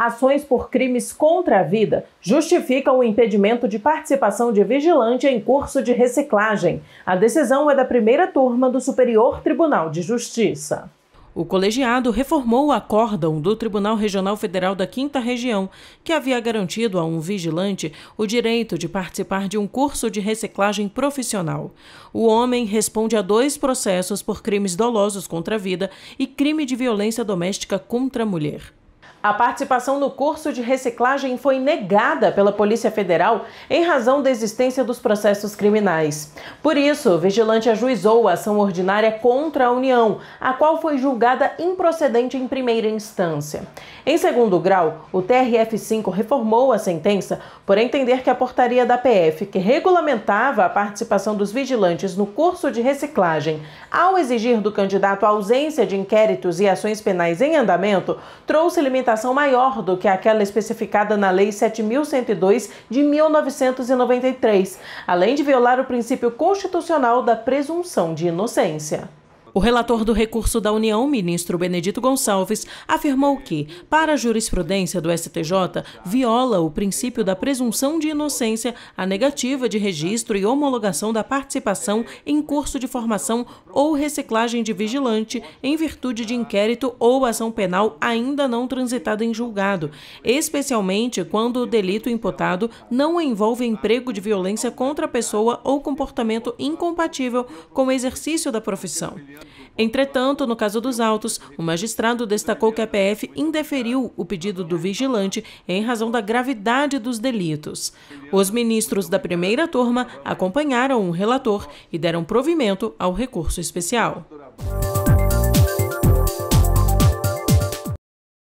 ações por crimes contra a vida justificam o impedimento de participação de vigilante em curso de reciclagem. A decisão é da primeira turma do Superior Tribunal de Justiça. O colegiado reformou o acórdão do Tribunal Regional Federal da Quinta Região, que havia garantido a um vigilante o direito de participar de um curso de reciclagem profissional. O homem responde a dois processos por crimes dolosos contra a vida e crime de violência doméstica contra a mulher. A participação no curso de reciclagem foi negada pela Polícia Federal em razão da existência dos processos criminais. Por isso, o vigilante ajuizou a ação ordinária contra a União, a qual foi julgada improcedente em primeira instância. Em segundo grau, o TRF5 reformou a sentença por entender que a portaria da PF, que regulamentava a participação dos vigilantes no curso de reciclagem, ao exigir do candidato a ausência de inquéritos e ações penais em andamento, trouxe limitações maior do que aquela especificada na Lei 7.102 de 1993, além de violar o princípio constitucional da presunção de inocência. O relator do recurso da União, ministro Benedito Gonçalves, afirmou que, para a jurisprudência do STJ, viola o princípio da presunção de inocência a negativa de registro e homologação da participação em curso de formação ou reciclagem de vigilante em virtude de inquérito ou ação penal ainda não transitada em julgado, especialmente quando o delito imputado não envolve emprego de violência contra a pessoa ou comportamento incompatível com o exercício da profissão. Entretanto, no caso dos autos, o magistrado destacou que a PF indeferiu o pedido do vigilante em razão da gravidade dos delitos. Os ministros da primeira turma acompanharam o relator e deram provimento ao recurso especial.